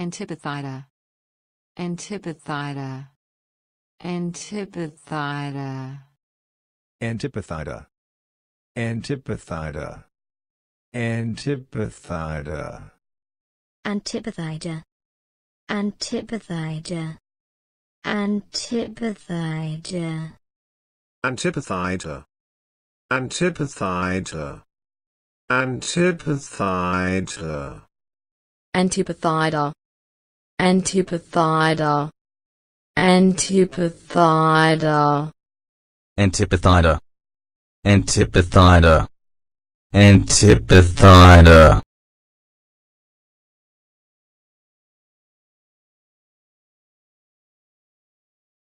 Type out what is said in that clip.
Antipathida. Antipathida. Antipathida. Antipathida. Antipathida. Antipathida. Antipathida. Antipathida. Antipathida. Antipathida. Antipathida. Antipathida. Antipathida. Antipathida. Antipathida. Antipathida. Antipathida. Antipathida.